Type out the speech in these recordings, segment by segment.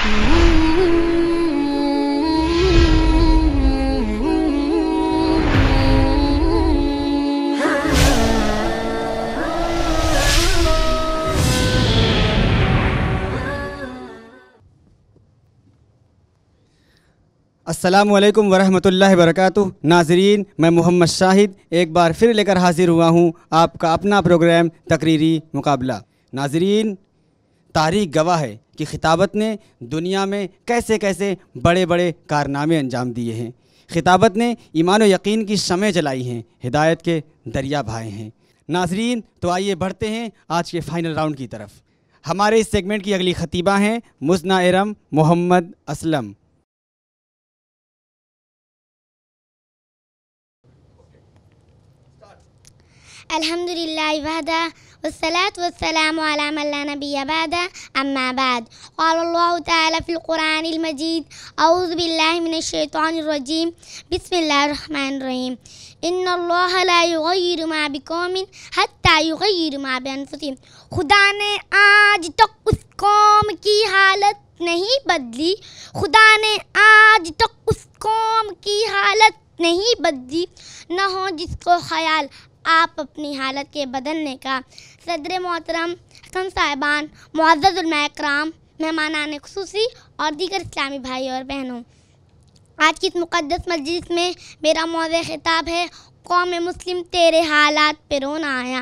असलम वरहमल वरक नाजरीन मैं मोहम्मद शाहिद एक बार फिर लेकर हाजिर हुआ हूँ आपका अपना प्रोग्राम तकरीरी मुकाबला नाजरीन तारीख गवाह है कि खिताबत ने दुनिया में कैसे कैसे बड़े बड़े कारनामे अंजाम दिए हैं खिताबत ने ईमान यकीन की शमें जलाई हैं हिदायत के दरिया भाए हैं नाजरीन तो आइए बढ़ते हैं आज के फाइनल राउंड की तरफ हमारे इस सेगमेंट की अगली खतीबा हैं मुजना इरम मोहम्मद असलम अलहमदिल्ला वहदा والصلاة والسلام على من لا نبي بعده أما بعد قال الله تعالى في القرآن المجيد أعوذ بالله من الشيطان الرجيم بسم الله الرحمن الرحيم إن الله لا يغير ما بقوم حتى يغير ما بأنفسهم खुदा آج आज तक كي कौम की हालत नहीं बदली खुदा ने आज तक उस कौम की हालत नहीं बदली न हो जिसको आप अपनी हालत के बदलने का सदर मोहतरम हकम साहिबान कराम मेहमान आने खसूसी और दीगर इस्लामी भाई और बहनों आज की इस मुक़दस मस्जिद में मेरा मौज खिताब है कौम मुस्लिम तेरे हालात पे रोना आया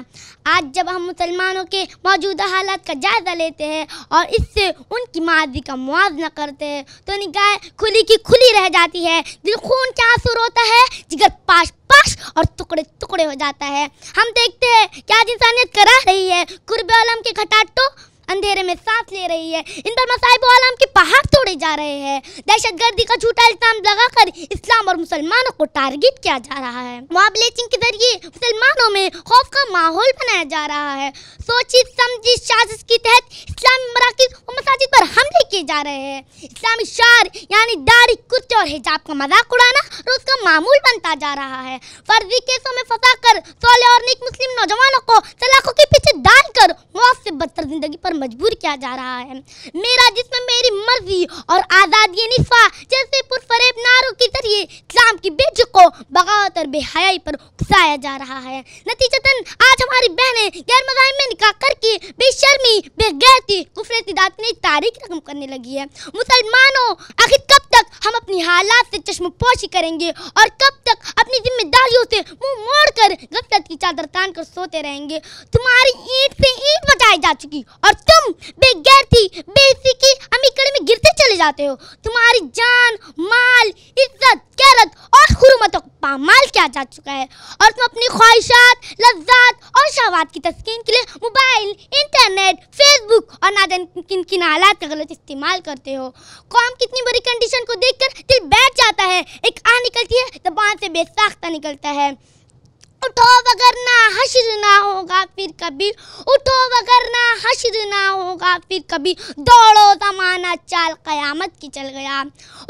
आज जब हम मुसलमानों के मौजूदा हालात का जायज़ा लेते हैं और इससे उनकी माजी का मुआवजा करते हैं तो निकाय खुली की खुली रह जाती है दिल खून के आंसू रोता है जिगर पाश पाश और टुकड़े टुकड़े हो जाता है हम देखते हैं क्या आज इंसानियत करा रही है कुर्ब के खटाटों अंधेरे में सांस ले रही है इन पर मसाइब आलम के पहाड़ तोड़े जा रहे हैं दहशत गर्दी का झूठा इल्जाम लगाकर इस्लाम और मुसलमानों को टारगेट किया जा रहा है मुआबलेचिंग के जरिए मुसलमानों में खौफ का माहौल बनाया जा रहा है सोची समझी साजिश के तहत इस्लामी मराकज और मसाजिद पर हमले किए जा रहे हैं इस्लामी शार यानी दाढ़ी कुर्ते और हिजाब का मजाक उड़ाना रोज का मामूल बनता जा रहा है फर्जी केसों में फंसा कर सोले और निक मुस्लिम नौजवानों को सलाखों के पीछे डालकर मौत से बदतर जिंदगी पर मजबूर किया जा रहा है मेरा जिसम मेरी मर्जी और आज़ादी निफा जैसे पुरफरेब नारों के जरिए इस्लाम की बेज को बगावत और बेहयाई पर उकसाया जा रहा है नतीजतन आज हमारी बहनें गैर मजाहिब में निकाह करके बेशर्मी बेगैती कुफरे तदाद ने तारीख रकम करने लगी है मुसलमानों आखिर कब तक हम अपनी हालात से चश्म पोशी करेंगे और कब तक अपनी जिम्मेदारियों से मुंह मोड़ कर गफलत की चादर तान कर सोते रहेंगे तुम्हारी ईट से ईट बचाई जा चुकी और तुम बेगैरती बेफिकी अमी अमीकड़े में गिरते चले जाते हो तुम्हारी जान माल इज्जत गैरत और हुरमतों को पामाल किया जा चुका है और तुम अपनी ख्वाहिशात लज्जात और शहवात की तस्कीन के लिए मोबाइल इंटरनेट फेसबुक और नादन किन किन आलात का गलत इस्तेमाल करते हो कौम कितनी बड़ी कंडीशन को देखकर दिल बैठ जाता है एक आ निकलती है जबान से बेसाख्ता निकलता है उठो वगरना हशर ना होगा फिर कभी उठो वगरना हशर ना होगा फिर कभी दौड़ो जमाना मदद की चल गया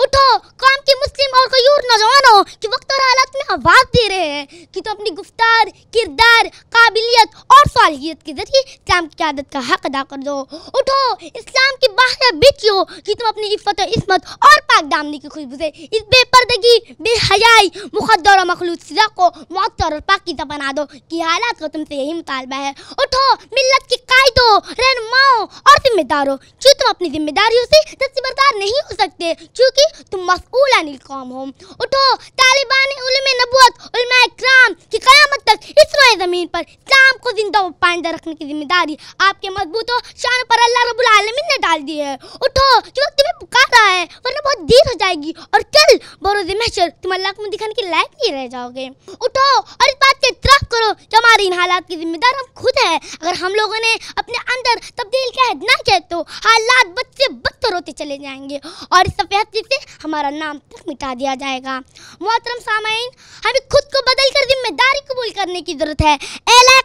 उठो काम के मुस्लिम और कयूर नौजवानों कि वक्त और हालात में आवाज़ दे रहे हैं कि तो अपनी गुफ्तार किरदार काबिलियत और सालियत के जरिए इस्लाम की आदत का हक अदा कर दो उठो इस्लाम की बाहर बेटियो कि तुम तो अपनी इफ़्फ़त इसमत और पाक दामनी की खुशबू से इस बेपर्दगी बेहयाई मुखदर और मखलूत सिरा को मअतर और पाकिजा बना दो कि हालात का तुमसे यही मुतालबा है उठो मिल्लत के कायदों रहनुमाओं और जिम्मेदारों क्यों तुम अपनी जिम्मेदारियों से दस्ती नहीं नहीं हो सकते क्योंकि तुम मसूल अनिल कौम हो उठो तालिबान उलम नबूत उलम इकराम की कयामत तक इस रोए ज़मीन पर इस्लाम को जिंदा व पाइंदा रखने की जिम्मेदारी आपके मजबूत शान पर अल्लाह रब्बुल आलमीन ने डाल दी है उठो जो तुम्हें पुकार रहा है वरना बहुत देर हो जाएगी और कल बरोज मशर तुम अल्लाह को दिखाने के लायक ही रह जाओगे उठो और इस बात के इतराफ़ करो कि हमारे इन हालात की जिम्मेदार हम खुद है अगर हम लोगों ने अपने अंदर तब्दील का ना किया तो हालात बच्चे बदतर होते चले जाएंगे जाएंगे और इस सफ़ेद से हमारा नाम तक मिटा दिया जाएगा मोहतरम सामाइन हमें खुद को बदल कर जिम्मेदारी कबूल करने की ज़रूरत है एला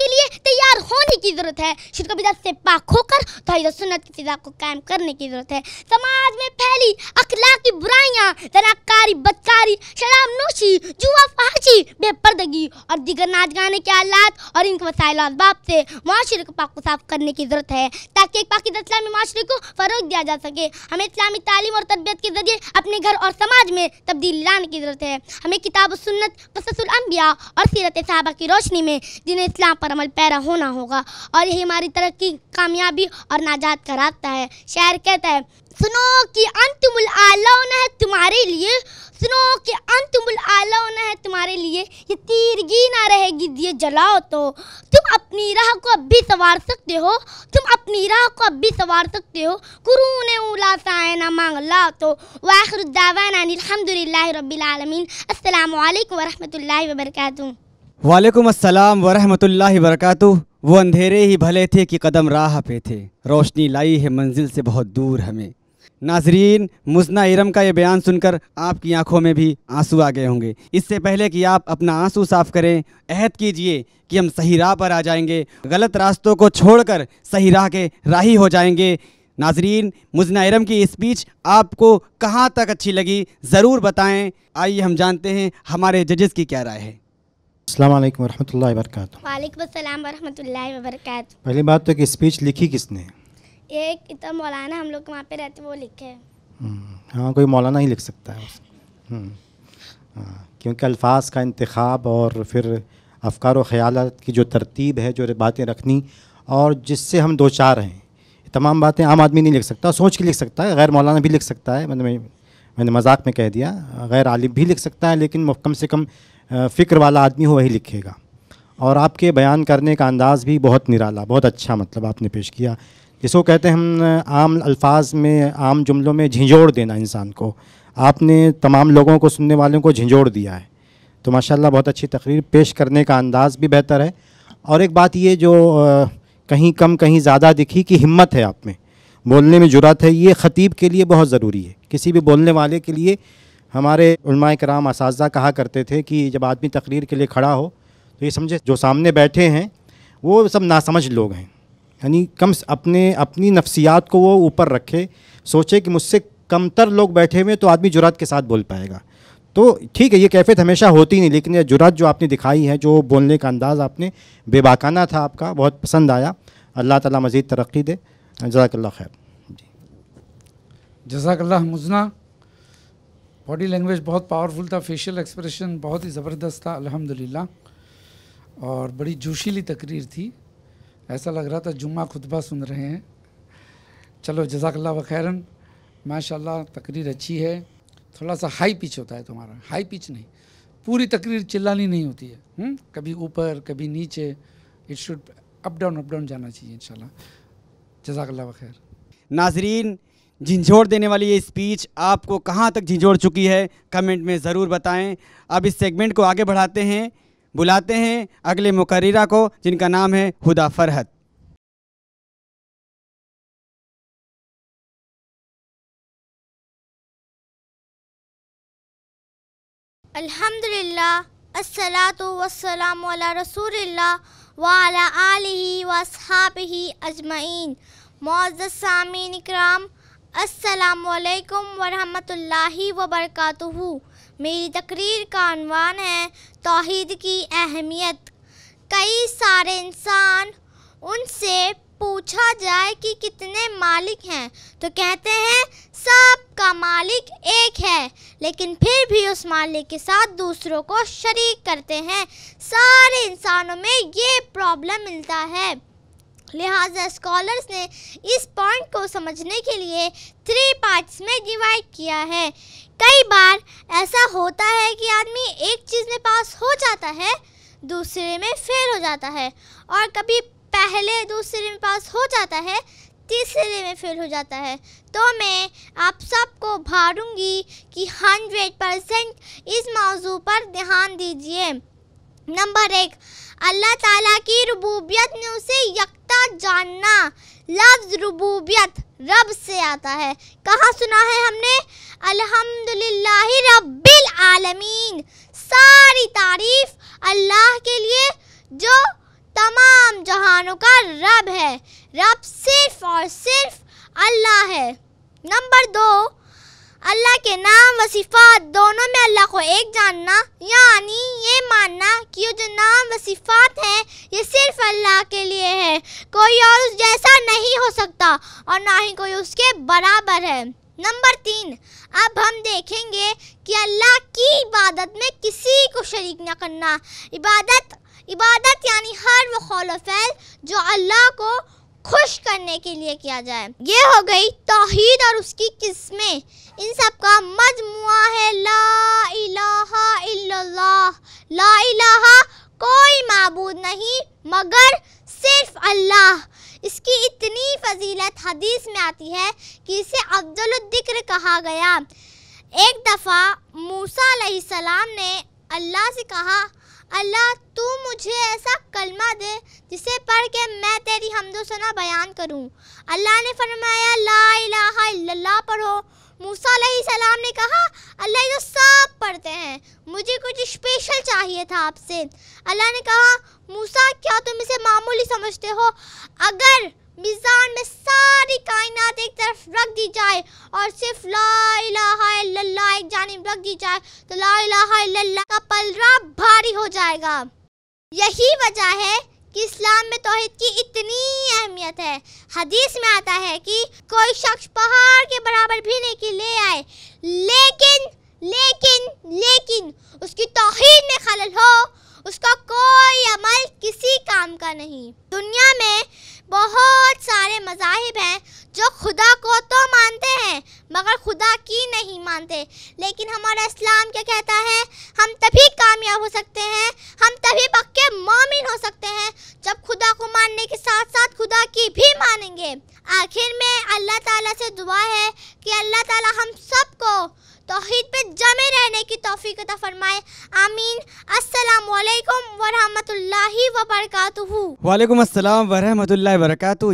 के लिए जरूरत है शिरक बिदात से पाक होकर तोहद सुन्नत की फिजा को कायम करने की जरूरत है समाज में फैली की बुराइयाँ जनाकारी बदकारी शराब नोशी जुआ फहाशी बेपर्दगी और दीगर नाच गाने के आलात और इनके वसाइल बाप से माशरे को पाक को साफ करने की जरूरत है ताकि एक पाकि इस्लामी माशरे को फ़रोग दिया जा सके हमें इस्लामी तालीम और तरबियत के ज़रिए अपने घर और समाज में तब्दीली लाने की ज़रूरत है हमें किताब सुन्नत अम्बिया और सीरत साहबा की रोशनी में जिन्हें इस्लाम पर अमल पैरा होना होगा और यही हमारी तरक्की कामयाबी और नाजात कराता है शायर कहता है सुनो कि अंत अंतमुल आलौन है तुम्हारे लिए सुनो कि अंत अंतमुल आलौन है तुम्हारे लिए ये तीरगी ना रहेगी दिए जलाओ तो तुम अपनी राह को अब भी संवार सकते हो तुम अपनी राह को अब भी संवार सकते हो कुरून उला ना मांग ला तो वाखर अलहमदिल्ला रबीआलमीन अल्लाम वरहमल वर्का वालेकुम अस्सलाम वरहमतुल्लाहि वरकातु वो अंधेरे ही भले थे कि कदम राह पे थे रोशनी लाई है मंजिल से बहुत दूर हमें नाजरीन मुजना इरम का ये बयान सुनकर आपकी आंखों में भी आंसू आ गए होंगे इससे पहले कि आप अपना आंसू साफ करें अहद कीजिए कि हम सही राह पर आ जाएंगे गलत रास्तों को छोड़कर सही राह के राही हो जाएंगे नाजरीन मुजना इरम की स्पीच आपको कहाँ तक अच्छी लगी ज़रूर बताएं आइए हम जानते हैं हमारे जजेस की क्या राय है अस्सलाम वालेकुम वरहमतुल्लाहि वबरकातु वालेकुम अस्सलाम पहली बात तो कि स्पीच लिखी किसने एक इतना तो मौलाना हम लोग वहाँ पे रहते वो लिखे हम्म, हाँ कोई मौलाना ही लिख सकता है हम्म, हाँ क्योंकि अल्फाज का इंतखब और फिर अफकार व ख्याल की जो तरतीब है जो बातें रखनी और जिससे हम दो चार हैं तमाम बातें आम आदमी नहीं लिख सकता सोच के लिख सकता है गैर मौलाना भी लिख सकता है मैंने मैंने मजाक में कह दिया गैर आलिम भी लिख सकता है लेकिन कम से कम फ़िक्र वाला आदमी हो वही लिखेगा और आपके बयान करने का अंदाज़ भी बहुत निराला बहुत अच्छा मतलब आपने पेश किया जिसको कहते हैं हम आम अल्फाज में आम जुमलों में झिझोड़ देना इंसान को आपने तमाम लोगों को सुनने वालों को झिझोड़ दिया है तो माशाल्लाह बहुत अच्छी तकरीर पेश करने का अंदाज़ भी बेहतर है और एक बात ये जो कहीं कम कहीं ज़्यादा दिखी कि हिम्मत है आप में बोलने में जुरात है ये ख़तीब के लिए बहुत ज़रूरी है किसी भी बोलने वाले के लिए हमारे उलमा कराम इस कहा करते थे कि जब आदमी तकरीर के लिए खड़ा हो तो ये समझे जो सामने बैठे हैं वो सब नासमझ लोग हैं यानी कम अपने अपनी नफ्सियात को वो ऊपर रखे सोचे कि मुझसे कमतर लोग बैठे हुए तो आदमी जुरात के साथ बोल पाएगा तो ठीक है ये कैफियत हमेशा होती नहीं लेकिन ये जुरात जो आपने दिखाई है जो बोलने का अंदाज़ आपने बेबाकाना था आपका बहुत पसंद आया अल्लाह ताला मज़ीद तरक्की दे जजाकल्ला खैर जी जजाकल्ला मुजना बॉडी लैंग्वेज बहुत पावरफुल था फेशियल एक्सप्रेशन बहुत ही ज़बरदस्त था अल्हम्दुलिल्लाह और बड़ी जोशीली तकरीर थी ऐसा लग रहा था जुम्मा खुतबा सुन रहे हैं चलो जजाकल्ला वखैरन माशाल्लाह तकरीर अच्छी है थोड़ा सा हाई पिच होता है तुम्हारा हाई पिच नहीं पूरी तकरीर चिल्लानी नहीं होती है हुँ? हम्म? कभी ऊपर कभी नीचे it should up down up down जाना चाहिए इन जजाकल्ला बखैर नाजरीन झिझोड़ देने वाली ये स्पीच आपको कहाँ तक झिझोड़ चुकी है कमेंट में ज़रूर बताएं अब इस सेगमेंट को आगे बढ़ाते हैं बुलाते हैं अगले मुकर्रा को जिनका नाम है हुदा फरहत अल्हम्दुलिल्लाह रसूल वाला अजमाइन मोज़ सामीन इक्राम असलकम वरहमतुल्लाहि वबरकत मेरी तकरीर का अनवान है तोहद की अहमियत कई सारे इंसान उनसे पूछा जाए कि कितने मालिक हैं तो कहते हैं सब का मालिक एक है लेकिन फिर भी उस मालिक के साथ दूसरों को शरीक करते हैं सारे इंसानों में ये प्रॉब्लम मिलता है लिहाजा स्कॉलर्स ने इस पॉइंट को समझने के लिए थ्री पार्ट्स में डिवाइड किया है कई बार ऐसा होता है कि आदमी एक चीज़ में पास हो जाता है दूसरे में फेल हो जाता है और कभी पहले दूसरे में पास हो जाता है तीसरे में फेल हो जाता है तो मैं आप सबको भारूंगी कि हंड्रेड परसेंट इस मौजू पर ध्यान दीजिए नंबर एक अल्लाह ताला की रबूबियत ने उसे यक जानना लफ्ज रुबूबियत रब से आता है कहाँ सुना है हमने अल्हम्दुलिल्लाह रब्बिल आलमीन सारी तारीफ अल्लाह के लिए जो तमाम जहानों का रब है रब सिर्फ और सिर्फ अल्लाह है नंबर दो अल्लाह के नाम व सिफात दोनों में अल्लाह को एक जानना यानी ये मानना कि जो नाम व सिफात ये सिर्फ अल्लाह के लिए है कोई और उस जैसा नहीं हो सकता और ना ही कोई उसके बराबर है नंबर तीन अब हम देखेंगे कि अल्लाह की इबादत में किसी को शरीक न करना इबादत इबादत यानी हर वो खौल फैल जो अल्लाह को खुश करने के लिए किया जाए ये हो गई तोहहीद और उसकी किस्में इन सब का मजमु है ला इलाहा इल्लल्लाह ला इलाहा कोई मबूद नहीं मगर सिर्फ अल्लाह इसकी इतनी फजीलत हदीस में आती है कि इसे अब्दुल्दिक्र कहा गया एक दफ़ा मूसा सलाम ने अल्लाह से कहा अल्लाह तू मुझे ऐसा कलमा दे जिसे पढ़ के मैं तेरी हमदो सना बयान करूँ अल्लाह ने फरमाया ला इलाहा पढ़ो मूसा सलाम ने कहा अल्लाह जो सब पढ़ते हैं मुझे कुछ स्पेशल चाहिए था आपसे अल्लाह ने कहा मूसा क्या तुम इसे मामूली समझते हो अगर मिजान में सारी कायनात एक तरफ रख दी जाए और सिर्फ ला इलाहा एक जानब रख दी जाए तो ला इलाहा का पलरा भारी हो जाएगा यही वजह है कि इस्लाम में तोहद की इतनी अहमियत है हदीस में आता है कि कोई शख्स पहाड़ के बराबर भी नहीं कि ले आए लेकिन लेकिन लेकिन उसकी तोहद में खलल हो उसका कोई अमल किसी काम का नहीं दुनिया में बहुत सारे मजाहिब हैं जो खुदा को तो मानते हैं मगर खुदा की नहीं मानते लेकिन हमारा इस्लाम क्या कहता है हम तभी कामयाब हो सकते हैं हम तभी पक्के मोमिन हो सकते हैं जब खुदा को मानने के साथ साथ खुदा की भी मानेंगे आखिर में अल्लाह ताला से दुआ है कि अल्लाह ताला हम सबको तोहद पे जमे रहने की तोफ़ी कदा फरमाए आमीन अस्सलाम वालेकुम वरहमतुल्लाहि वबरकातुहू वालेकुम अस्सलाम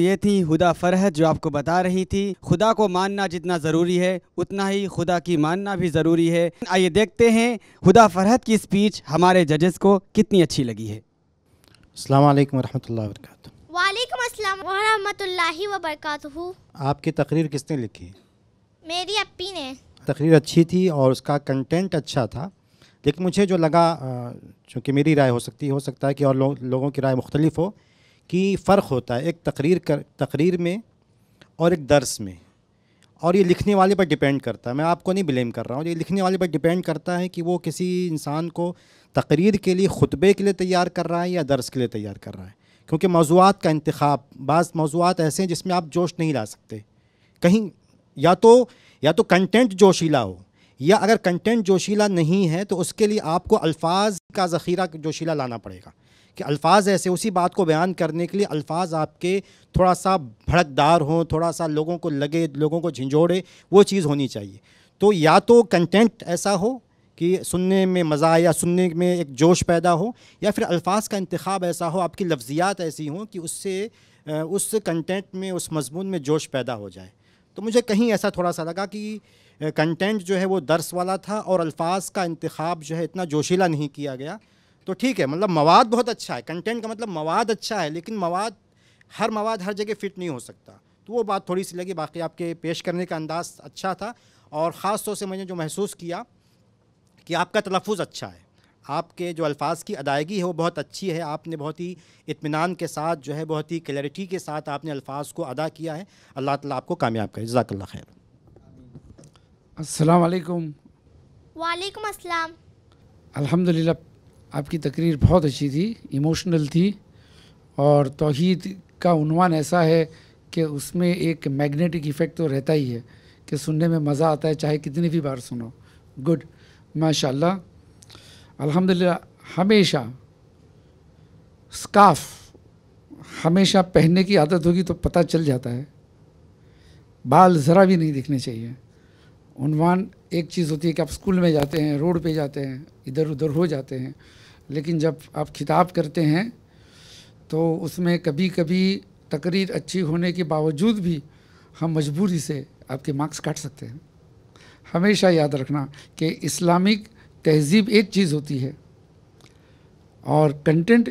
ये थी हुदा फरहत जो आपको बता रही थी खुदा को मानना जितना ज़रूरी है उतना ही खुदा की मानना भी ज़रूरी है आइए देखते हैं हुदा फरहत की स्पीच हमारे जजेस को कितनी अच्छी लगी है अलैक्म वरहमतुल्लाहि वबरकातुहू वालेकुम अस्सलाम वरहमतुल्लाहि वबरकातुहू आपकी तकरीर किसने लिखी मेरी अपी ने तकरीर अच्छी थी और उसका कंटेंट अच्छा था लेकिन मुझे जो लगा चूँकि मेरी राय हो सकती हो सकता है कि और लो, लोगों की राय मुख्तलिफ हो कि फ़र्क होता है एक तकरीर कर तकरीर में और एक दर्स में और ये लिखने वाले पर डिपेंड करता है मैं आपको नहीं ब्लेम कर रहा हूँ ये लिखने वाले पर डिपेंड करता है कि वो किसी इंसान को तकरीर के लिए ख़ुतबे के लिए तैयार कर रहा है या दर्स के लिए तैयार कर रहा है क्योंकि मौजूद का इंतख्या बाज़ मौजूद ऐसे हैं जिसमें आप जोश नहीं ला सकते कहीं या तो या तो कंटेंट जोशीला हो या अगर कंटेंट जोशीला नहीं है तो उसके लिए आपको अल्फाज का ज़ख़ीरा जोशीला लाना पड़ेगा कि अल्फाज ऐसे उसी बात को बयान करने के लिए अल्फाज आपके थोड़ा सा भड़कदार हों थोड़ा सा लोगों को लगे लोगों को झिंझोड़े वो चीज़ होनी चाहिए तो या तो कंटेंट ऐसा हो कि सुनने में मज़ा या सुनने में एक जोश पैदा हो या फिर अल्फाज का इंतखब ऐसा हो आपकी लफ्ज़ियात ऐसी हों कि उससे उस कंटेंट में उस मजमून में जोश पैदा हो जाए तो मुझे कहीं ऐसा थोड़ा सा लगा कि कंटेंट जो है वो दर्स वाला था और अल्फाज का इंतखब जो है इतना जोशीला नहीं किया गया तो ठीक है मतलब मवाद बहुत अच्छा है कंटेंट का मतलब मवाद अच्छा है लेकिन मवाद हर मवाद हर जगह फिट नहीं हो सकता तो वो बात थोड़ी सी लगी बाकी आपके पेश करने का अंदाज़ अच्छा था और ख़ास तौर से मैंने जो महसूस किया कि आपका तलफ़ अच्छा है आपके जो अल्फाज की अदायगी है वो बहुत अच्छी है आपने बहुत ही इतमान के साथ जो है बहुत ही क्लैरिटी के साथ आपने अल्फाज को अदा किया है अल्लाह ताला आपको कामयाब करे जजाकल खैर असलकुम वालेकुम अस्सलाम अल्हम्दुलिल्लाह आपकी तकरीर बहुत अच्छी थी इमोशनल थी और तोहद का उनवान ऐसा है कि उसमें एक मैग्नेटिक इफ़ेक्ट तो रहता ही है कि सुनने में मज़ा आता है चाहे कितनी भी बार सुनो गुड माशाल्लाह अल्हम्दुलिल्लाह हमेशा स्काफ हमेशा पहनने की आदत होगी तो पता चल जाता है बाल ज़रा भी नहीं दिखने चाहिए उनवान एक चीज़ होती है कि आप स्कूल में जाते हैं रोड पे जाते हैं इधर उधर हो जाते हैं लेकिन जब आप खिताब करते हैं तो उसमें कभी कभी तकरीर अच्छी होने के बावजूद भी हम मजबूरी से आपके मार्क्स काट सकते हैं हमेशा याद रखना कि इस्लामिक तहजीब एक चीज़ होती है और कंटेंट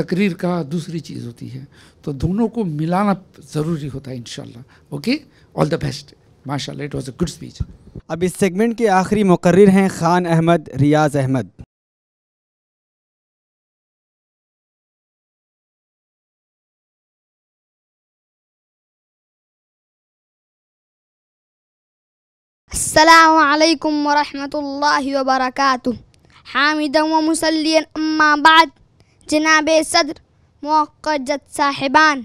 तकरीर का दूसरी चीज़ होती है तो दोनों को मिलाना ज़रूरी होता है इन ओके ऑल द बेस्ट माशा it was a good speech अब इस सेगमेंट के आखिरी मुकर हैं ख़ान अहमद रियाज अहमद असलकम वरहमल वबरक हामिदा व मुसलिन अम्मा बाद जनाब सदर मौक़त साहिबान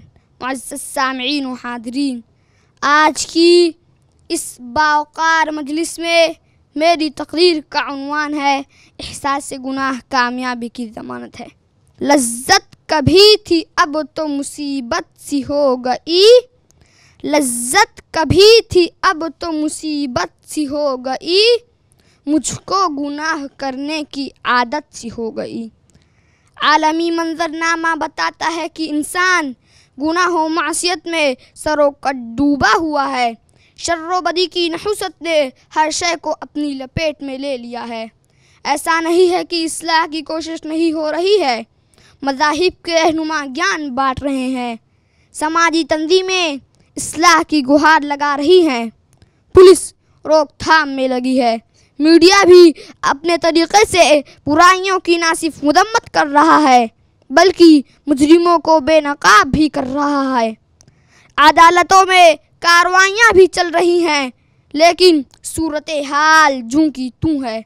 सामीन हादरीन आज की इस बावकार मजलिस में मेरी तकरीर का अनवान है एहसास गुनाह कामयाबी की ज़मानत है लज्जत कभी थी अब तो मुसीबत सी हो गई लज्जत कभी थी अब तो मुसीबत सी हो गई मुझको गुनाह करने की आदत सी हो गई आलमी मंजरनामा बताता है कि इंसान गुनाह मासीत में सरों का डूबा हुआ है शर्रोबदी की नहुसत ने हर शय को अपनी लपेट में ले लिया है ऐसा नहीं है कि इसलाह की कोशिश नहीं हो रही है मजाहिब के रहनुमा ज्ञान बांट रहे हैं समाजी तंजीमें इसलाह की गुहार लगा रही हैं पुलिस रोकथाम में लगी है मीडिया भी अपने तरीके से बुराइयों की ना सिर्फ मदम्मत कर रहा है बल्कि मुजरिमों को बेनकाब भी कर रहा है अदालतों में कार्रवाइयाँ भी चल रही हैं लेकिन सूरत हाल जूं की तू है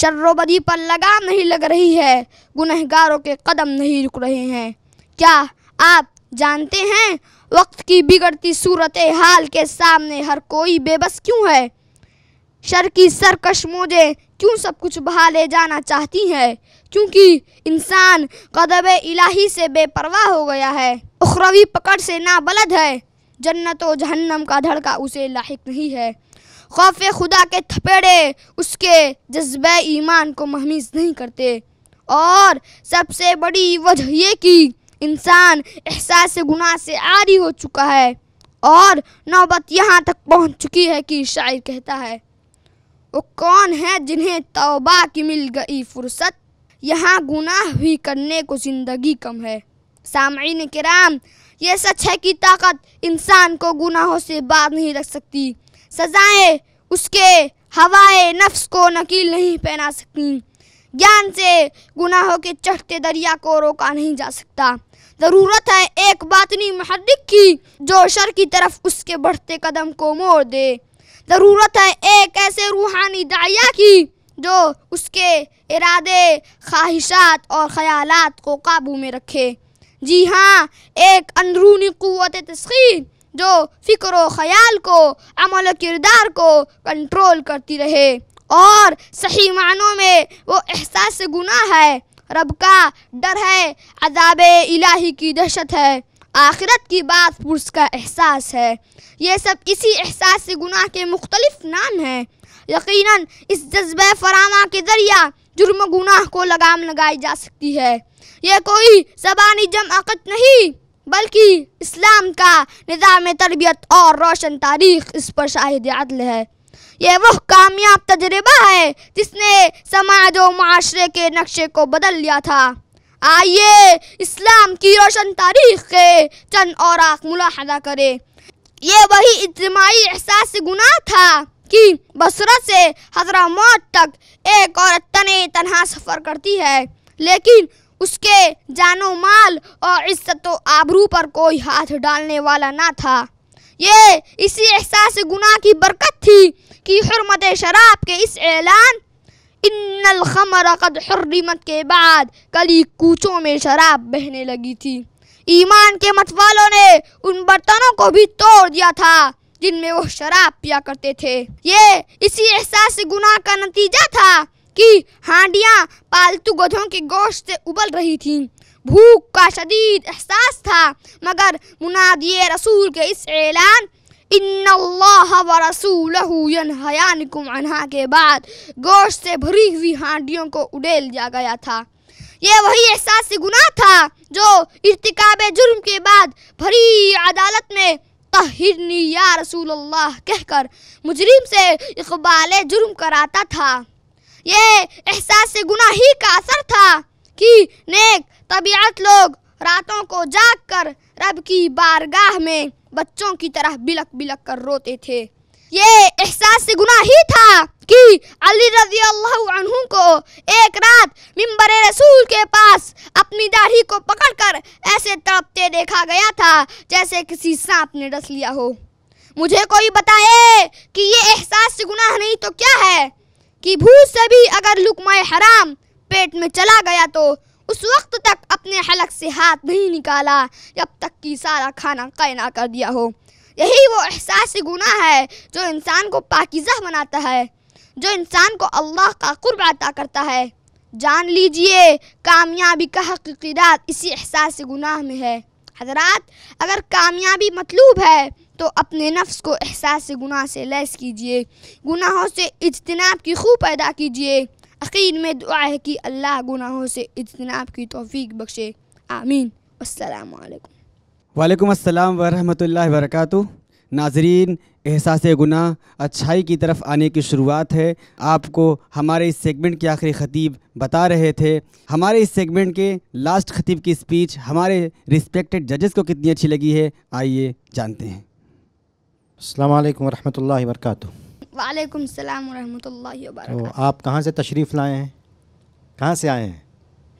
शर्रोबदी पर लगाम नहीं लग रही है गुनहगारों के कदम नहीं रुक रहे हैं क्या आप जानते हैं वक्त की बिगड़ती सूरत हाल के सामने हर कोई बेबस क्यों है शर की सरकश मोजे क्यों सब कुछ बहा ले जाना चाहती है क्योंकि इंसान कदब इलाही से बेपरवाह हो गया है उखरवी पकड़ से ना बलद है जन्नत व जहन्नम का धड़का उसे लाइक नहीं है खौफ खुदा के थपेड़े उसके जज्ब ईमान को महमीज नहीं करते और सबसे बड़ी वजह यह कि इंसान एहसास गुनाह से आरी हो चुका है और नौबत यहाँ तक पहुँच चुकी है कि शायर कहता है वो कौन है जिन्हें तौबा की मिल गई फुर्सत यहाँ गुनाह भी करने को ज़िंदगी कम है सामीन कराम ये सच है कि ताकत इंसान को गुनाहों से बात नहीं रख सकती सजाएं उसके हवाए नफ्स को नकील नहीं पहना सकती ज्ञान से गुनाहों के चढ़ते दरिया को रोका नहीं जा सकता ज़रूरत है एक बातनी महरिक की जो शर की तरफ उसके बढ़ते कदम को मोड़ दे ज़रूरत है एक ऐसे रूहानी दाइया की जो उसके इरादे ख्वाहिशात और ख्यालात को काबू में रखे जी हाँ एक अंदरूनी क़वत तस्खीर जो फ़िक्र ख्याल को अमल किरदार को कंट्रोल करती रहे और सही मानों में वो एहसास गुना है रब का डर है अजाब इलाही की दहशत है आखिरत की बात पुरुष का एहसास है ये सब इसी एहसास से गुनाह के मुख्तलिफ नाम हैं यकीनन इस जज्बे फरामा के ज़रिया जुर्म गुनाह को लगाम लगाई जा सकती है यह कोई जबानी जमअकत नहीं बल्कि इस्लाम का निज़ाम तरबियत और रोशन तारीख इस पर शाहिद अदल है ये वो कामयाब तजर्बा है जिसने समाज और माशरे के नक्शे को बदल लिया था आइए इस्लाम की रोशन तारीख के चंद और मुलाहदा करें ये वही इजमाही एहसास गुनाह था कि बसरा से हजरा मौत तक एक औरत तने तनहा सफ़र करती है लेकिन उसके जानो माल और इज्जत आबरू पर कोई हाथ डालने वाला ना था ये इसी एहसास गुना की बरकत थी कि हरमत शराब के इस ऐलान इन्नल खमर कद के बाद कली कूचों में शराब बहने लगी थी ईमान के मतवालों ने उन बर्तनों को भी तोड़ दिया था जिनमें वो शराब पिया करते थे ये इसी एहसास गुनाह का नतीजा था कि हांडियां पालतू गधों के गोश्त से उबल रही थीं भूख का शदीद एहसास था मगर मुनादिय रसूल के इस ऐलान इन्ना के बाद गोश्त से भरी हुई हांडियों को उड़ेल दिया गया था यह वही एहसास गुनाह था जो इरतिकाब जुर्म के बाद भरी अदालत में तहिरनी या रसूल अल्लाह कहकर मुजरिम से इकबाल जुर्म कराता था यह एहसास गुनाह ही का असर था कि नेक तबीयत लोग रातों को जाग कर रब की बारगाह में बच्चों की तरह बिलक बिलक कर रोते थे ये एहसास गुना ही था कि अली रजी अल्लाह को एक रात मिम्बर रसूल के पास अपनी दाढ़ी को पकड़कर ऐसे तड़पते देखा गया था जैसे किसी सांप ने डस लिया हो मुझे कोई बताए कि ये एहसास गुनाह नहीं तो क्या है कि भूत से भी अगर लुकमाए हराम पेट में चला गया तो उस वक्त तक अपने हलक से हाथ नहीं निकाला जब तक कि सारा खाना कैना कर दिया हो यही वो एहसास गुना है जो इंसान को पाकिज़ा बनाता है जो इंसान को अल्लाह का कुर्ब अदा करता है जान लीजिए कामयाबी का हकीकी इसी एहसास गुनाह में है हजरात अगर कामयाबी मतलूब है तो अपने नफ्स को एहसास गुनाह से लैस कीजिए गुनाहों से इजतनाब की खूब पैदा कीजिए अखीर में दुआ है कि अल्लाह गुनाहों से इजतनाब की तोफ़ी बख्शे आमीन असल वालेकुम अस्सलाम वरहल वरक नाजरीन एहसास गुनाह अच्छाई की तरफ आने की शुरुआत है आपको हमारे इस सेगमेंट के आखिरी खतीब बता रहे थे हमारे इस सेगमेंट के लास्ट खतीब की स्पीच हमारे रिस्पेक्टेड जजेस को कितनी अच्छी लगी है आइए जानते हैं अल्लाम वरहल वरकू वालेकुम सलाम वरहमतुल्लाहि वबरकातुहू तो आप कहाँ से तशरीफ़ लाए हैं कहाँ से आए हैं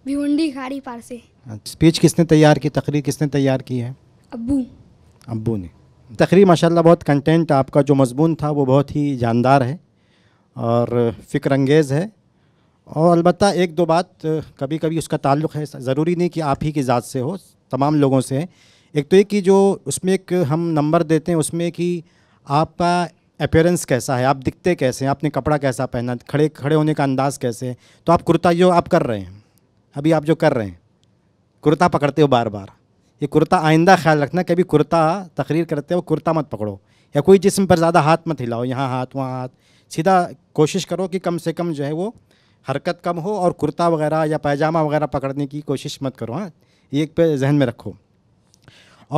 भिवंडी खाड़ी पार से अच्छा, स्पीच किसने तैयार की तकरीर किसने तैयार की है अबू अबू ने तकरीर माशाल्लाह बहुत कंटेंट आपका जो मजमून था वो बहुत ही जानदार है और फ़िक्र अंगेज़ है और अलबत्त एक दो बात कभी कभी उसका ताल्लुक़ है ज़रूरी नहीं कि आप ही की ज़ात से हो तमाम लोगों से है एक तो ये कि जो उसमें एक हम नंबर देते हैं उसमें कि आपका अपेयरेंस कैसा है आप दिखते कैसे हैं आपने कपड़ा कैसा पहना खड़े खड़े होने का अंदाज़ कैसे है तो आप कुर्ता जो आप कर रहे हैं अभी आप जो कर रहे हैं कुर्ता पकड़ते हो बार बार ये कुर्ता आइंदा ख्याल रखना कभी कुर्ता तकरीर करते हो कुर्ता मत पकड़ो या कोई जिसम पर ज़्यादा हाथ मत हिलाओ यहाँ हाथ वहाँ हाथ सीधा कोशिश करो कि कम से कम जो है वो हरकत कम हो और कुर्ता वगैरह या पैजामा वगैरह पकड़ने की कोशिश मत करो हाँ ये एक पे जहन में रखो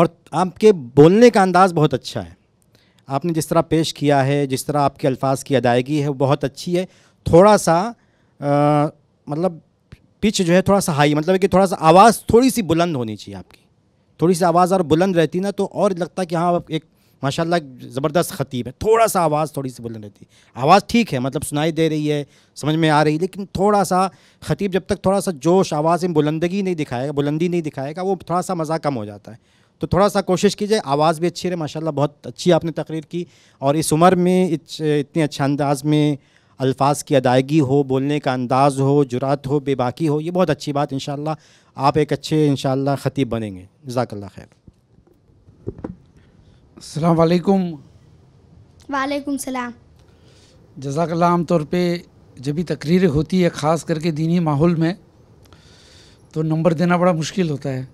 और आपके बोलने का अंदाज़ बहुत अच्छा है आपने जिस तरह पेश किया है जिस तरह आपके अल्फाज की अदायगी है वो बहुत अच्छी है थोड़ा सा आ, मतलब पिच जो है थोड़ा सा हाई मतलब कि थोड़ा सा आवाज़ थोड़ी सी बुलंद होनी चाहिए आपकी थोड़ी सी आवाज़ और बुलंद रहती ना तो और लगता है कि हाँ एक माशाला ज़बरदस्त खतीब है थोड़ा सा आवाज़ थोड़ी सी बुलंद रहती है आवाज़ ठीक है मतलब सुनाई दे रही है समझ में आ रही है लेकिन थोड़ा सा खतीब जब तक थोड़ा सा जोश आवाज़ में बुलंदगी नहीं दिखाएगा बुलंदी नहीं दिखाएगा वो थोड़ा सा मज़ा कम हो जाता है तो थोड़ा सा कोशिश कीजिए आवाज़ भी अच्छी रहे माशाल्लाह बहुत अच्छी आपने तकरीर की और इस उम्र में इतने अच्छे अंदाज़ में अल्फाज की अदायगी हो बोलने का अंदाज़ हो जुरात हो बेबाकी हो ये बहुत अच्छी बात इन आप एक अच्छे इन शतीब बनेंगे जजाकल्ला खैर अलकुम वालेकुम सलाम जजाकल्ला आम तौर पर जब भी तकरीर होती है ख़ास करके दीनी माहौल में तो नंबर देना बड़ा मुश्किल होता है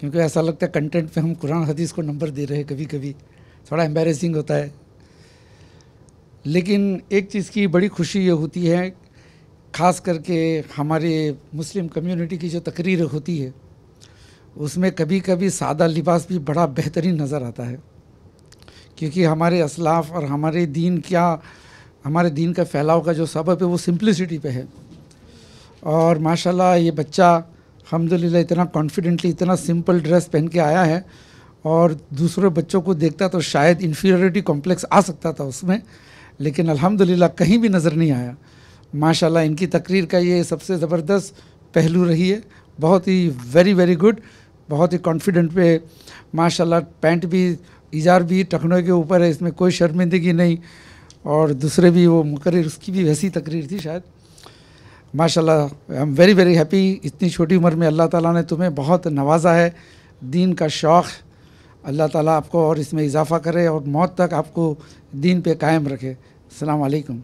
क्योंकि ऐसा लगता है कंटेंट पे हम कुरान हदीस को नंबर दे रहे हैं कभी कभी थोड़ा एम्बेसिंग होता है लेकिन एक चीज़ की बड़ी खुशी ये होती है ख़ास करके हमारे मुस्लिम कम्युनिटी की जो तकरीर होती है उसमें कभी कभी सादा लिबास भी बड़ा बेहतरीन नज़र आता है क्योंकि हमारे असलाफ और हमारे दीन क्या हमारे दीन का फैलाव का जो सबब है वो सिंप्लिसिटी पे है और माशाल्लाह ये बच्चा अलहमदिल्ला इतना कॉन्फिडेंटली इतना सिंपल ड्रेस पहन के आया है और दूसरे बच्चों को देखता तो शायद इन्फीरियरिटी कॉम्प्लेक्स आ सकता था उसमें लेकिन अल्हम्दुलिल्लाह कहीं भी नज़र नहीं आया माशाल्लाह इनकी तकरीर का ये सबसे ज़बरदस्त पहलू रही है बहुत ही वेरी वेरी गुड बहुत ही कॉन्फिडेंट पे माशाल्लाह पैंट भी इजार भी टखनों के ऊपर है इसमें कोई शर्मिंदगी नहीं और दूसरे भी वो मुकर उसकी भी वैसी तकरीर थी शायद माशाल्लाह I am very very happy इतनी छोटी उम्र में अल्लाह ताला ने तुम्हें बहुत नवाजा है दीन का शौक़ अल्लाह ताला आपको और इसमें इजाफ़ा करे और मौत तक आपको दीन पे कायम रखे अस्सलाम वालेकुम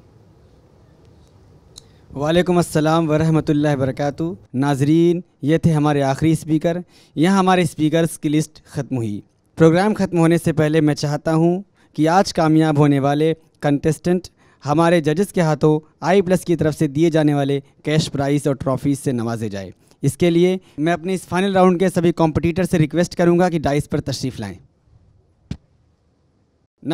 वालेकुम अस्सलाम वरहमतुल्लाहि वबरकातु नाजरीन ये थे हमारे आखिरी स्पीकर यहाँ हमारे स्पीकर्स की लिस्ट ख़त्म हुई प्रोग्राम ख़त्म होने से पहले मैं चाहता हूँ कि आज कामयाब होने वाले कंटेस्टेंट हमारे जजेस के हाथों आई प्लस की तरफ से दिए जाने वाले कैश प्राइज़ और ट्रॉफीज़ से नवाजे जाए इसके लिए मैं अपने इस फाइनल राउंड के सभी कॉम्पिटिटर से रिक्वेस्ट करूँगा कि डाइस पर तशरीफ़ लाएँ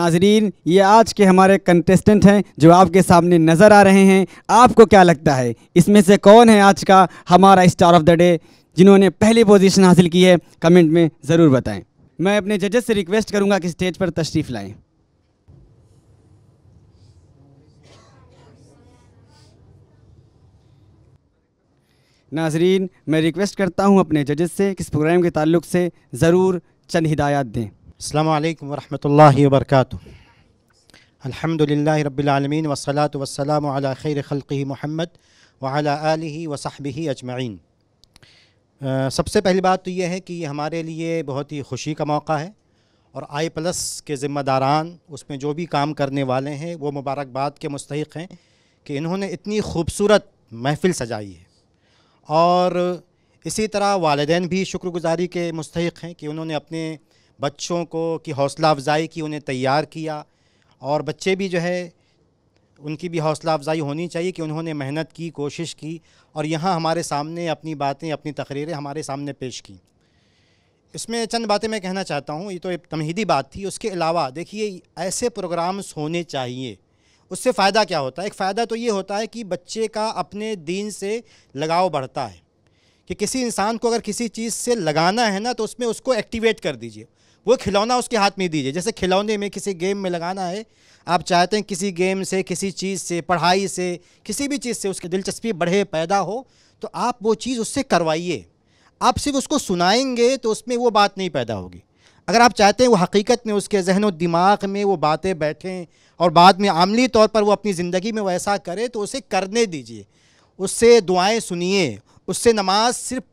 नाजरीन ये आज के हमारे कंटेस्टेंट हैं जो आपके सामने नज़र आ रहे हैं आपको क्या लगता है इसमें से कौन है आज का हमारा स्टार ऑफ द डे जिन्होंने पहली पोजीशन हासिल की है कमेंट में ज़रूर बताएं मैं अपने जजेस से रिक्वेस्ट करूंगा कि स्टेज पर तशरीफ़ लाएं नाजरीन मैं रिक्वेस्ट करता हूँ अपने जजेस से कि इस प्रोग्राम के ताल्लुक से ज़रूर चंद हिदायत दें अल्लाम वरहमल वर्क अलहमदिल्ल रबालमीन वसलात वसलाम खैर खल़ी महमद वाला वसाहबी अजमाइन सबसे पहली बात तो यह है कि ये हमारे लिए बहुत ही खुशी का मौका है और आई प्लस के ज़िम्मेदारान उसमें जो भी काम करने वाले हैं वो मुबारकबाद के मुस्तक हैं कि इन्होंने इतनी खूबसूरत महफ़िल सजाई है और इसी तरह वालदेन भी शुक्रगुजारी के मुस्तक हैं कि उन्होंने अपने बच्चों को की हौसला अफज़ाई की उन्हें तैयार किया और बच्चे भी जो है उनकी भी हौसला अफज़ाई होनी चाहिए कि उन्होंने मेहनत की कोशिश की और यहाँ हमारे सामने अपनी बातें अपनी तकरीरें हमारे सामने पेश की इसमें चंद बातें मैं कहना चाहता हूँ ये तो एक तमहीदी बात थी उसके अलावा देखिए ऐसे प्रोग्राम्स होने चाहिए उससे फ़ायदा क्या होता है एक फ़ायदा तो ये होता है कि बच्चे का अपने दीन से लगाव बढ़ता है कि किसी इंसान को अगर किसी चीज़ से लगाना है ना तो उसमें उसको एक्टिवेट कर दीजिए वो खिलौना उसके हाथ में दीजिए जैसे खिलौने में किसी गेम में लगाना है आप चाहते हैं किसी गेम से किसी चीज़ से पढ़ाई से किसी भी चीज़ से उसकी दिलचस्पी बढ़े पैदा हो तो आप वो चीज़ उससे करवाइए आप सिर्फ उसको सुनाएंगे तो उसमें वो बात नहीं पैदा होगी अगर आप चाहते हैं वो हकीकत में उसके जहन और दिमाग में वो बातें बैठें और बाद में आमली तौर पर वो अपनी ज़िंदगी में वैसा करे तो उसे करने दीजिए उससे दुआएं सुनिए उससे नमाज सिर्फ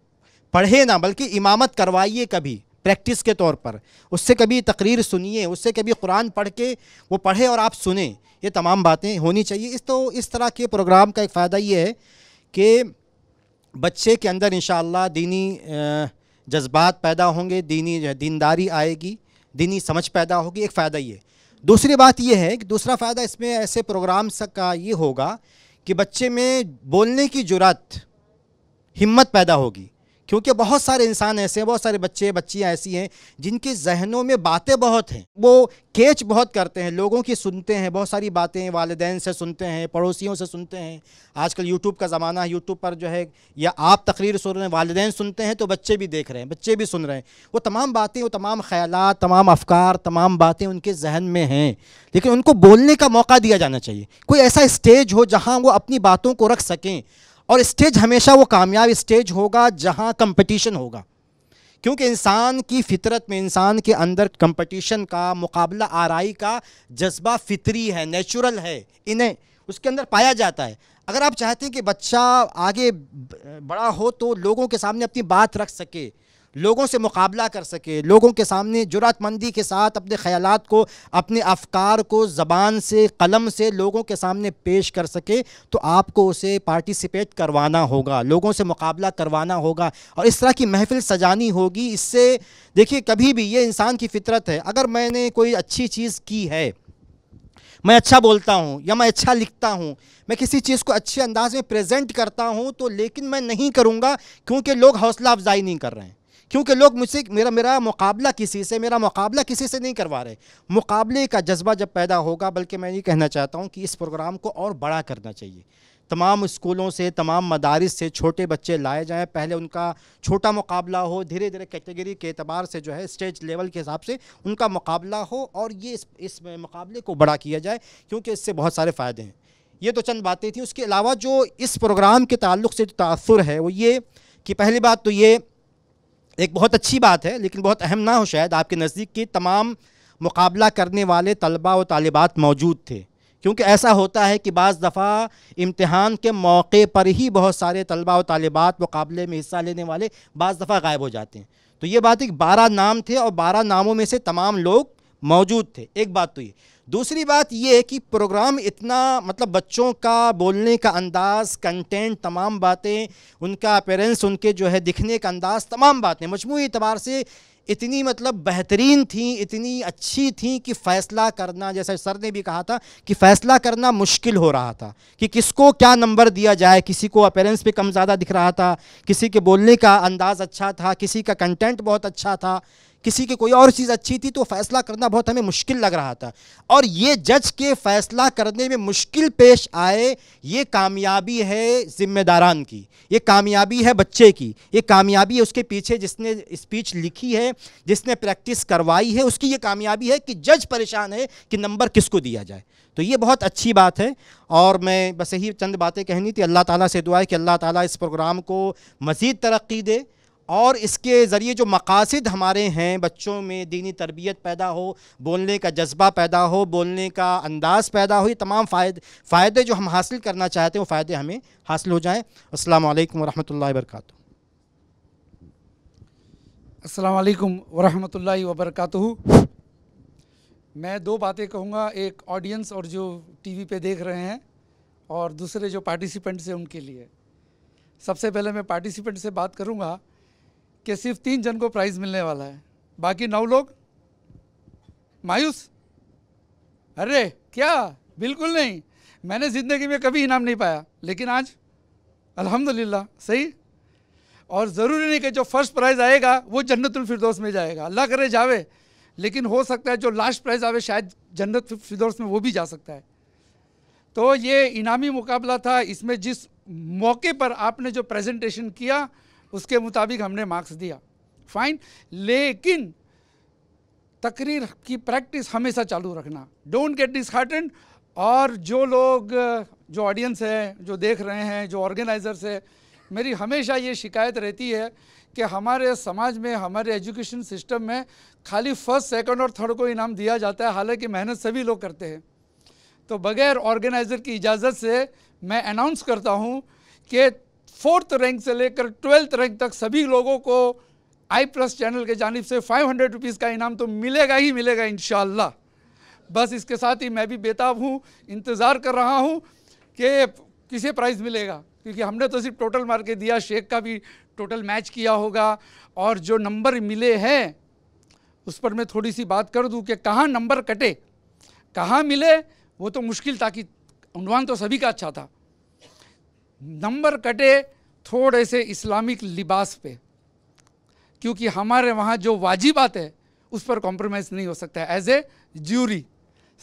पढ़े ना बल्कि इमामत करवाइए कभी प्रैक्टिस के तौर पर उससे कभी तकरीर सुनिए उससे कभी कुरान पढ़ के वो पढ़े और आप सुने ये तमाम बातें होनी चाहिए इस तो इस तरह के प्रोग्राम का एक फ़ायदा ये है कि बच्चे के अंदर इन दीनी आ, जज्बात पैदा होंगे दीनी दीनदारी आएगी दीनी समझ पैदा होगी एक फ़ायदा ये दूसरी बात ये है कि दूसरा फ़ायदा इसमें ऐसे प्रोग्राम्स का ये होगा कि बच्चे में बोलने की जुरात हिम्मत पैदा होगी क्योंकि बहुत सारे इंसान ऐसे हैं बहुत सारे बच्चे बच्चियाँ ऐसी हैं जिनके जहनों में बातें बहुत हैं वो कैच बहुत करते हैं लोगों की सुनते हैं बहुत सारी बातें वालदेन से सुनते हैं पड़ोसियों से सुनते हैं आजकल यूट्यूब का ज़माना है यूट्यूब पर जो है या आप तकरीर सुन रहे हैं वालदेन सुनते हैं तो बच्चे भी देख रहे हैं बच्चे भी सुन रहे हैं वो तमाम बातें वो तमाम ख्याल तमाम अफकार तमाम बातें उनके जहन में हैं लेकिन उनको बोलने का मौका दिया जाना चाहिए कोई ऐसा स्टेज हो जहाँ वो अपनी बातों को रख सकें और स्टेज हमेशा वो कामयाब स्टेज होगा जहाँ कंपटीशन होगा क्योंकि इंसान की फितरत में इंसान के अंदर कंपटीशन का मुकाबला आरई का जज्बा फितरी है नेचुरल है इन्हें उसके अंदर पाया जाता है अगर आप चाहते हैं कि बच्चा आगे बड़ा हो तो लोगों के सामने अपनी बात रख सके लोगों से मुकाबला कर सके लोगों के सामने जुरातमंदी के साथ अपने ख्याल को अपने अफकार को ज़बान से कलम से लोगों के सामने पेश कर सके तो आपको उसे पार्टिसिपेट करवाना होगा लोगों से मुकाबला करवाना होगा और इस तरह की महफिल सजानी होगी इससे देखिए कभी भी ये इंसान की फितरत है अगर मैंने कोई अच्छी चीज़ की है मैं अच्छा बोलता हूँ या मैं अच्छा लिखता हूँ मैं किसी चीज़ को अच्छे अंदाज में प्रेजेंट करता हूँ तो लेकिन मैं नहीं करूँगा क्योंकि लोग हौसला अफजाई नहीं कर रहे हैं क्योंकि लोग मुझसे मेरा मेरा मुकाबला किसी से मेरा मुकाबला किसी से नहीं करवा रहे मुकाबले का जज्बा जब पैदा होगा बल्कि मैं ये कहना चाहता हूँ कि इस प्रोग्राम को और बड़ा करना चाहिए तमाम स्कूलों से तमाम मदारस से छोटे बच्चे लाए जाएँ पहले उनका छोटा मुकाबला हो धीरे धीरे कैटेगरी के अतबार से जो है स्टेज लेवल के हिसाब से उनका मुकाबला हो और ये इस, इस मुकाबले को बड़ा किया जाए क्योंकि इससे बहुत सारे फ़ायदे हैं ये तो चंद बातें थी उसके अलावा जो इस प्रोग्राम के ताल्लुक से जो तसर है वो ये कि पहली बात तो ये एक बहुत अच्छी बात है लेकिन बहुत अहम ना हो शायद आपके नज़दीक के तमाम मुकाबला करने वाले तलबा व तालिबात मौजूद थे क्योंकि ऐसा होता है कि बज़ दफ़ा इम्तहान के मौके पर ही बहुत सारे तलबा व तालबात मुकाबले में हिस्सा लेने वाले बज़ दफ़ा गायब हो जाते हैं तो ये बात एक बारह नाम थे और बारह नामों में से तमाम लोग मौजूद थे एक बात तो ये दूसरी बात यह है कि प्रोग्राम इतना मतलब बच्चों का बोलने का अंदाज़ कंटेंट तमाम बातें उनका अपेरेंस उनके जो है दिखने का अंदाज़ तमाम बातें मजमू अतबार से इतनी मतलब बेहतरीन थी इतनी अच्छी थी कि फ़ैसला करना जैसा सर ने भी कहा था कि फ़ैसला करना मुश्किल हो रहा था कि किसको क्या नंबर दिया जाए किसी को अपेरेंस पे कम ज़्यादा दिख रहा था किसी के बोलने का अंदाज़ अच्छा था किसी का कंटेंट बहुत अच्छा था किसी की कोई और चीज़ अच्छी थी तो फैसला करना बहुत हमें मुश्किल लग रहा था और ये जज के फैसला करने में मुश्किल पेश आए ये कामयाबी है ज़िम्मेदारान की ये कामयाबी है बच्चे की ये कामयाबी है उसके पीछे जिसने स्पीच लिखी है जिसने प्रैक्टिस करवाई है उसकी ये कामयाबी है कि जज परेशान है कि नंबर किसको दिया जाए तो ये बहुत अच्छी बात है और मैं बस यही चंद बातें कहनी थी अल्लाह ताला से दुआ है कि अल्लाह ताला इस प्रोग्राम को मज़ीद तरक्की दे और इसके ज़रिए जो मकासद हमारे हैं बच्चों में दीनी तरबियत पैदा हो बोलने का जज्बा पैदा हो बोलने का अंदाज़ पैदा हो ये तमाम फ़ायदे फ़ायदे जो हम हासिल करना चाहते हैं वो फ़ायदे हमें हासिल हो जाएँ अल्लाम वरहमल वर्क अल्लाम वरहमल वर्क मैं दो बातें कहूँगा एक ऑडियंस और जो टीवी पे देख रहे हैं और दूसरे जो पार्टिसिपेंट्स हैं उनके लिए सबसे पहले मैं पार्टिसिपेंट से बात करूँगा कि सिर्फ तीन जन को प्राइज़ मिलने वाला है बाकी नौ लोग मायूस अरे क्या बिल्कुल नहीं मैंने ज़िंदगी में कभी इनाम नहीं पाया लेकिन आज अल्हम्दुलिल्लाह सही और ज़रूरी नहीं कि जो फर्स्ट प्राइज़ आएगा वो जन्नतुल फिरदौस में जाएगा अल्लाह करे जावे लेकिन हो सकता है जो लास्ट प्राइज़ आवे शायद जन्नत फिरदौस में वो भी जा सकता है तो ये इनामी मुकाबला था इसमें जिस मौके पर आपने जो प्रेजेंटेशन किया उसके मुताबिक हमने मार्क्स दिया फाइन लेकिन तकरीर की प्रैक्टिस हमेशा चालू रखना डोंट गेट डिसहार्टेंड और जो लोग जो ऑडियंस हैं जो देख रहे हैं जो ऑर्गेनाइज़र्स है मेरी हमेशा ये शिकायत रहती है कि हमारे समाज में हमारे एजुकेशन सिस्टम में खाली फर्स्ट सेकंड और थर्ड को इनाम दिया जाता है हालांकि मेहनत सभी लोग करते हैं तो बगैर ऑर्गेनाइज़र की इजाज़त से मैं अनाउंस करता हूँ कि फोर्थ रैंक से लेकर ट्वेल्थ रैंक तक सभी लोगों को आई प्लस चैनल के जानब से फाइव हंड्रेड रुपीज़ का इनाम तो मिलेगा ही मिलेगा इन बस इसके साथ ही मैं भी बेताब हूँ इंतज़ार कर रहा हूँ कि किसे प्राइज़ मिलेगा क्योंकि हमने तो सिर्फ टोटल मार के दिया शेख का भी टोटल मैच किया होगा और जो नंबर मिले हैं उस पर मैं थोड़ी सी बात कर दूँ कि कहाँ नंबर कटे कहाँ मिले वो तो मुश्किल था कि उनवान तो सभी का अच्छा था नंबर कटे थोड़े से इस्लामिक लिबास पे क्योंकि हमारे वहाँ जो वाजिब आते हैं उस पर कॉम्प्रोमाइज़ नहीं हो सकता है एज ए ज्यूरी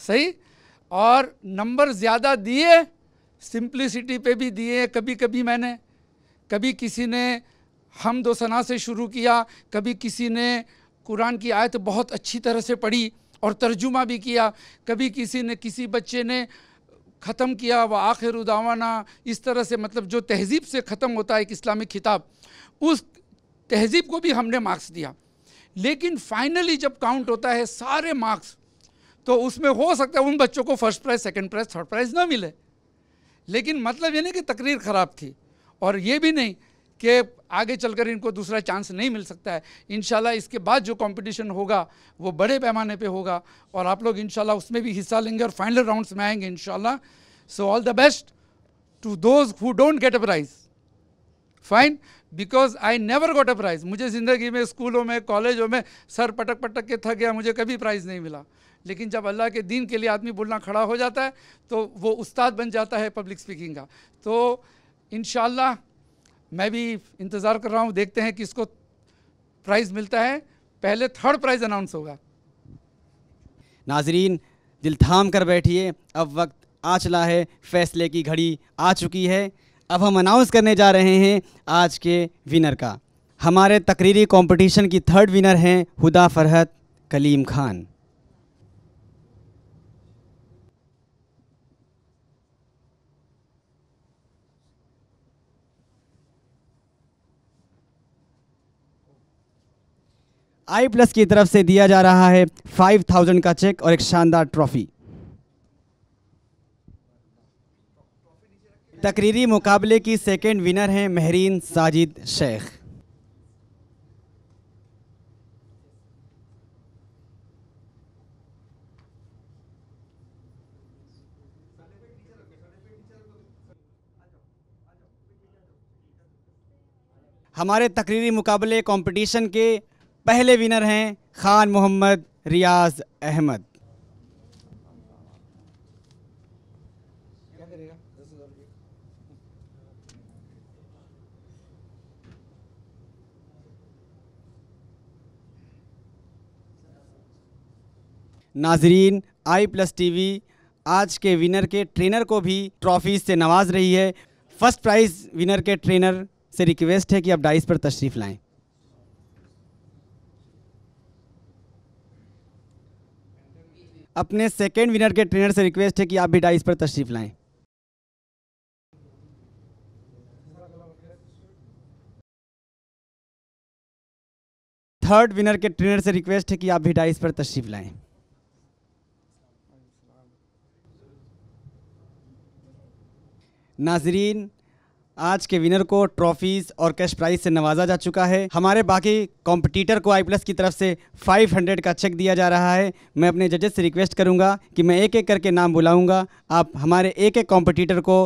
सही और नंबर ज़्यादा दिए सिंप्लिसिटी पे भी दिए कभी कभी मैंने कभी किसी ने हम दो सना से शुरू किया कभी किसी ने कुरान की आयत बहुत अच्छी तरह से पढ़ी और तर्जुमा भी किया कभी किसी ने किसी बच्चे ने ख़त्म किया व आखिर उदावाना इस तरह से मतलब जो तहजीब से ख़त्म होता है एक इस्लामिक खिताब उस तहजीब को भी हमने मार्क्स दिया लेकिन फाइनली जब काउंट होता है सारे मार्क्स तो उसमें हो सकता है उन बच्चों को first prize second prize third prize ना मिले लेकिन मतलब ये नहीं कि तकरीर ख़राब थी और ये भी नहीं कि आगे चलकर इनको दूसरा चांस नहीं मिल सकता है इन इसके बाद जो कंपटीशन होगा वो बड़े पैमाने पे होगा और आप लोग इन उसमें भी हिस्सा लेंगे और फाइनल राउंड्स में आएंगे इन so all the best to those who don't get a prize fine because I never got a prize मुझे ज़िंदगी में स्कूलों में कॉलेजों में सर पटक पटक के थक गया मुझे कभी प्राइज़ नहीं मिला लेकिन जब अल्लाह के दिन के लिए आदमी बोलना खड़ा हो जाता है तो वो उस्ताद बन जाता है पब्लिक स्पीकिंग का तो इन मैं भी इंतज़ार कर रहा हूँ देखते हैं किसको प्राइज़ मिलता है पहले थर्ड प्राइज़ अनाउंस होगा नाजरीन दिल थाम कर बैठिए अब वक्त आ चला है फैसले की घड़ी आ चुकी है अब हम अनाउंस करने जा रहे हैं आज के विनर का हमारे तकरीरी कंपटीशन की थर्ड विनर हैं हुदा फरहत कलीम खान आई प्लस की तरफ से दिया जा रहा है फाइव थाउजेंड का चेक और एक शानदार ट्रॉफी तकरीरी मुकाबले की सेकेंड विनर हैं महरीन साजिद शेख हमारे तकरीरी मुकाबले कंपटीशन के पहले विनर हैं खान मोहम्मद रियाज अहमद नाजरीन आई प्लस टीवी आज के विनर के ट्रेनर को भी ट्रॉफी से नवाज रही है फर्स्ट प्राइज़ विनर के ट्रेनर से रिक्वेस्ट है कि आप डाइस पर तशरीफ़ लाएं अपने सेकेंड विनर के ट्रेनर से रिक्वेस्ट है कि आप भी डाइस पर तशरीफ लाएं थर्ड विनर के ट्रेनर से रिक्वेस्ट है कि आप भी डाइस पर तशरीफ लाएं नाजरीन आज के विनर को ट्रॉफीज और कैश प्राइज से नवाजा जा चुका है हमारे बाकी कॉम्पिटिटर को आई प्लस की तरफ से 500 का चेक दिया जा रहा है मैं अपने जजेस से रिक्वेस्ट करूंगा कि मैं एक एक करके नाम बुलाऊंगा आप हमारे एक एक कॉम्पिटिटर को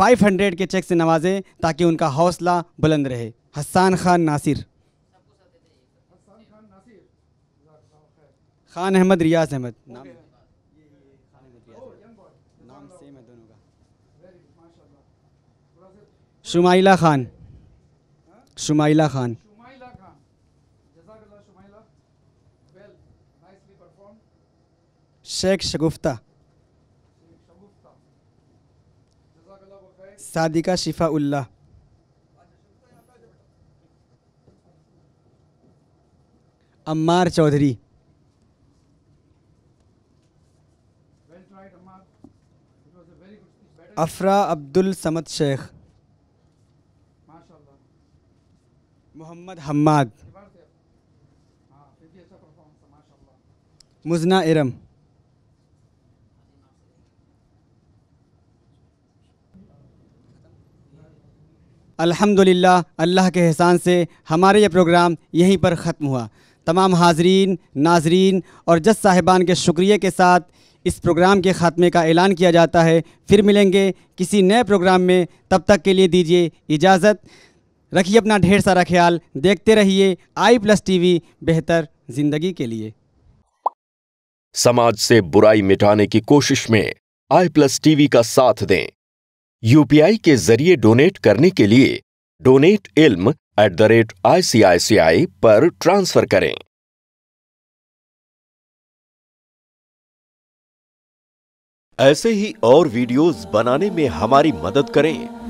500 के चेक से नवाजें ताकि उनका हौसला बुलंद रहे हसान खान नासिर खान अहमद रियाज अहमद नाम सुमाइला खान सुमाइला खान शेख शगुफ्ता सादिका उल्ला अम्मार चौधरी अफरा अब्दुल समद शेख मोहम्मद हम्माद मुजना इरम अल्हम्दुलिल्लाह अल्लाह के एहसान से हमारे ये प्रोग्राम यहीं पर ख़त्म हुआ तमाम हाजरीन नाजरीन और जस साहिबान के शुक्रिया के साथ इस प्रोग्राम के ख़ात्मे का ऐलान किया जाता है फिर मिलेंगे किसी नए प्रोग्राम में तब तक के लिए दीजिए इजाज़त रखिए अपना ढेर सारा ख्याल देखते रहिए आई प्लस टीवी बेहतर जिंदगी के लिए समाज से बुराई मिटाने की कोशिश में आई प्लस टीवी का साथ दें यूपीआई के जरिए डोनेट करने के लिए डोनेट इल्म एट द रेट आई पर ट्रांसफर करें ऐसे ही और वीडियोस बनाने में हमारी मदद करें